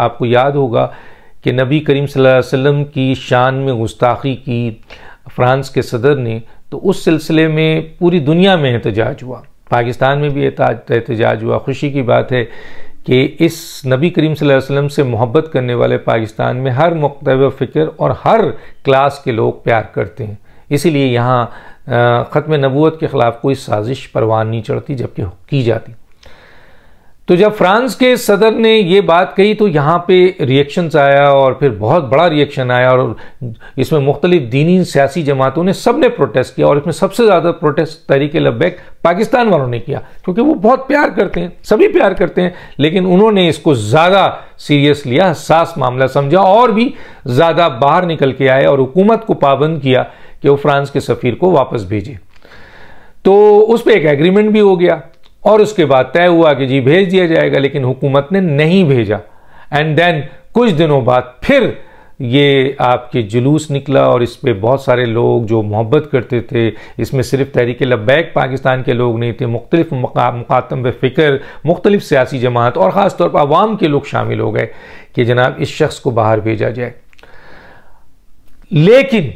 आपको याद होगा कि नबी करीम वसल्लम की शान में गुस्ताखी की फ्रांस के सदर ने तो उस सिलसिले में पूरी दुनिया में एहतजाज हुआ पाकिस्तान में भी एहतजाज हुआ खुशी की बात है कि इस नबी करीम वसल्लम से मोहब्बत करने वाले पाकिस्तान में हर मकतब फ़िक्र और हर क्लास के लोग प्यार करते हैं इसीलिए यहाँ ख़त्म नबूत के ख़िलाफ़ कोई साजिश परवान नहीं चढ़ती जबकि की जाती तो जब फ्रांस के सदर ने ये बात कही तो यहाँ पे रिएक्शंस आया और फिर बहुत बड़ा रिएक्शन आया और इसमें मुख्तलिफ दीनी सियासी जमातों ने सब ने प्रोटेस्ट किया और इसमें सबसे ज़्यादा प्रोटेस्ट तरीके लबैक पाकिस्तान वालों ने किया क्योंकि वो बहुत प्यार करते हैं सभी प्यार करते हैं लेकिन उन्होंने इसको ज़्यादा सीरियस लिया सास मामला समझा और भी ज़्यादा बाहर निकल के आए और हुकूमत को पाबंद किया कि वो फ्रांस के सफ़ीर को वापस भेजे तो उस पर एक एग्रीमेंट भी हो गया और उसके बाद तय हुआ कि जी भेज दिया जाएगा लेकिन हुकूमत ने नहीं भेजा एंड देन कुछ दिनों बाद फिर ये आपके जुलूस निकला और इस पर बहुत सारे लोग जो मोहब्बत करते थे इसमें सिर्फ तहरीक लब्बैक पाकिस्तान के लोग नहीं थे मुख्तलिफ मुकातम फ़िक्र मुख्तलिफ सियासी जमात और ख़ास तौर पर आवाम के लोग शामिल हो गए कि जनाब इस शख्स को बाहर भेजा जाए लेकिन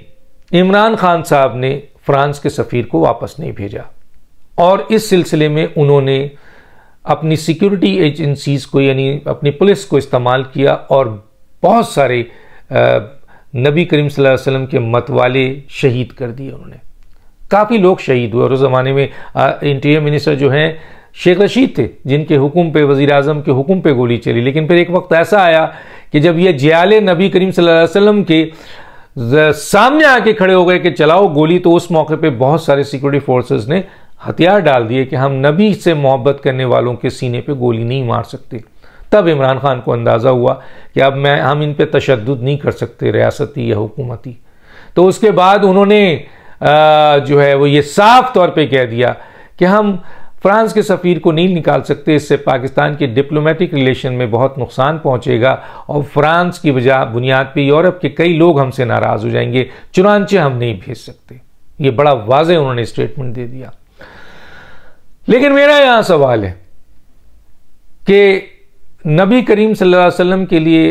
इमरान खान साहब ने फ्रांस के सफ़ीर को वापस नहीं भेजा और इस सिलसिले में उन्होंने अपनी सिक्योरिटी एजेंसीज को यानी अपनी पुलिस को इस्तेमाल किया और बहुत सारे नबी करीम वसल्लम के मतवाले शहीद कर दिए उन्होंने काफ़ी लोग शहीद हुए और उस ज़माने में इंटीरियर मिनिस्टर जो हैं शेख रशीद थे जिनके हुकुम पे वज़ी अजम के हुक्म पे गोली चली लेकिन फिर एक वक्त ऐसा आया कि जब ये जयाल नबी करीम सल्लम के सामने आके खड़े हो गए कि चलाओ गोली तो उस मौके पे बहुत सारे सिक्योरिटी फोर्सेस ने हथियार डाल दिए कि हम नबी से मोहब्बत करने वालों के सीने पे गोली नहीं मार सकते तब इमरान खान को अंदाज़ा हुआ कि अब मैं हम इन पर तशद नहीं कर सकते रियासती या हुकूमती तो उसके बाद उन्होंने जो है वो ये साफ तौर पे कह दिया कि हम फ्रांस के सफ़ीर को नहीं निकाल सकते इससे पाकिस्तान के डिप्लोमेटिक रिलेशन में बहुत नुकसान पहुंचेगा और फ्रांस की वजह बुनियाद पे यूरोप के कई लोग हमसे नाराज़ हो जाएंगे चुनानचे हम नहीं भेज सकते ये बड़ा वाज उन्होंने स्टेटमेंट दे दिया लेकिन मेरा यहां सवाल है कि नबी करीम सल्लल्लाहु अलैहि वसल्लम के लिए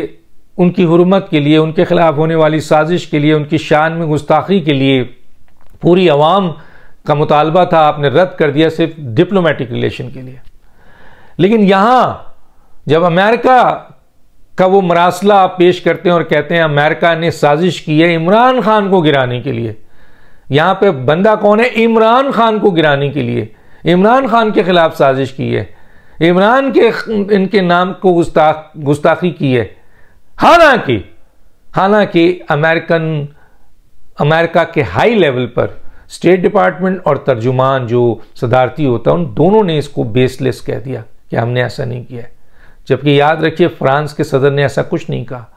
उनकी हरमत के लिए उनके खिलाफ होने वाली साजिश के लिए उनकी शान में गुस्ताखी के लिए पूरी आवाम का मुतालबा था आपने रद्द कर दिया सिर्फ डिप्लोमेटिक रिलेशन के लिए लेकिन यहां जब अमेरिका का वो मरासला आप पेश करते हैं और कहते हैं अमेरिका ने साजिश की है इमरान खान को गिराने के लिए यहां पे बंदा कौन है इमरान खान को गिराने के लिए इमरान खान के ख़िलाफ़ साजिश की है इमरान के इनके नाम को गुस्ताख गुस्ताखी की है हालांकि हालांकि अमेरिकन अमेरिका के हाई लेवल पर स्टेट डिपार्टमेंट और तर्जुमान जो सदारती होता है उन दोनों ने इसको बेसलेस कह दिया कि हमने ऐसा नहीं किया जबकि याद रखिए फ्रांस के सदर ने ऐसा कुछ नहीं कहा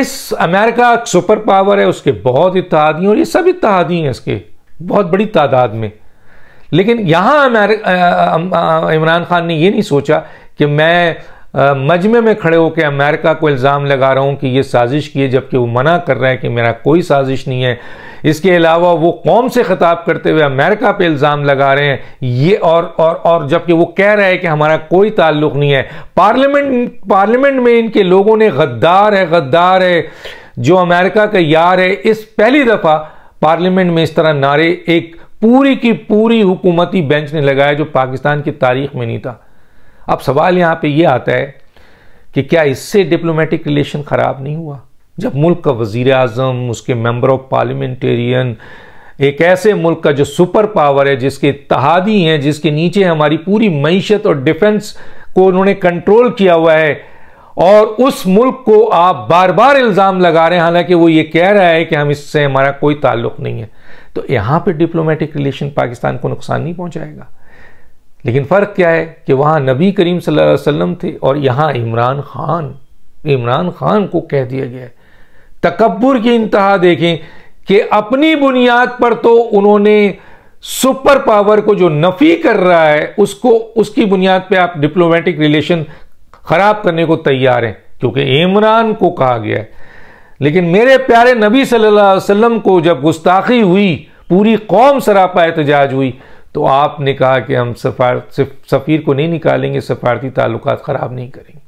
इस अमेरिका सुपर पावर है उसके बहुत इतिहादी और ये सब इतिहादी हैं इसके बहुत बड़ी तादाद में लेकिन यहाँ इमरान खान ने यह नहीं सोचा कि मैं मजमे में खड़े होकर अमेरिका को इल्ज़ाम लगा रहा हूँ कि ये साजिश की है जबकि वो मना कर रहा है कि मेरा कोई साजिश नहीं है इसके अलावा वो कौम से ख़िताब करते हुए अमेरिका पे इल्ज़ाम लगा रहे हैं ये और और और जबकि वो कह रहा है कि हमारा कोई ताल्लुक नहीं है पार्लियामेंट पार्लियामेंट में इनके लोगों ने गद्दार है गद्दार है जो अमेरिका का यार है इस पहली दफ़ा पार्लियामेंट में इस तरह नारे एक पूरी की पूरी हुकूमती बेंच ने लगाया जो पाकिस्तान की तारीख में नहीं था अब सवाल यहां पे ये यह आता है कि क्या इससे डिप्लोमेटिक रिलेशन ख़राब नहीं हुआ जब मुल्क का वजीर आजम उसके मेंबर ऑफ पार्लियामेंटेरियन एक ऐसे मुल्क का जो सुपर पावर है जिसके इतहादी हैं जिसके नीचे हमारी पूरी मीशत और डिफेंस को उन्होंने कंट्रोल किया हुआ है और उस मुल्क को आप बार बार इल्ज़ाम लगा रहे हैं हालांकि वो ये कह रहा है कि हम इससे हमारा कोई ताल्लुक नहीं है तो यहां पे डिप्लोमेटिक रिलेशन पाकिस्तान को नुकसान नहीं पहुंचाएगा लेकिन फ़र्क क्या है कि वहां नबी करीम सल्लल्लाहु अलैहि वसल्लम थे और यहां इमरान खान इमरान खान को कह दिया गया है तकबर की इंतहा देखें कि अपनी बुनियाद पर तो उन्होंने सुपर पावर को जो नफी कर रहा है उसको उसकी बुनियाद पे आप डिप्लोमेटिक रिलेशन खराब करने को तैयार हैं क्योंकि इमरान को कहा गया है लेकिन मेरे प्यारे नबी सल्लल्लाहु अलैहि वसल्लम को जब गुस्ताखी हुई पूरी कौम सरापा एहतजाज हुई तो आपने कहा कि हम सफार सफ़ीर को नहीं निकालेंगे सफारती ताल्लुक ख़राब नहीं करेंगे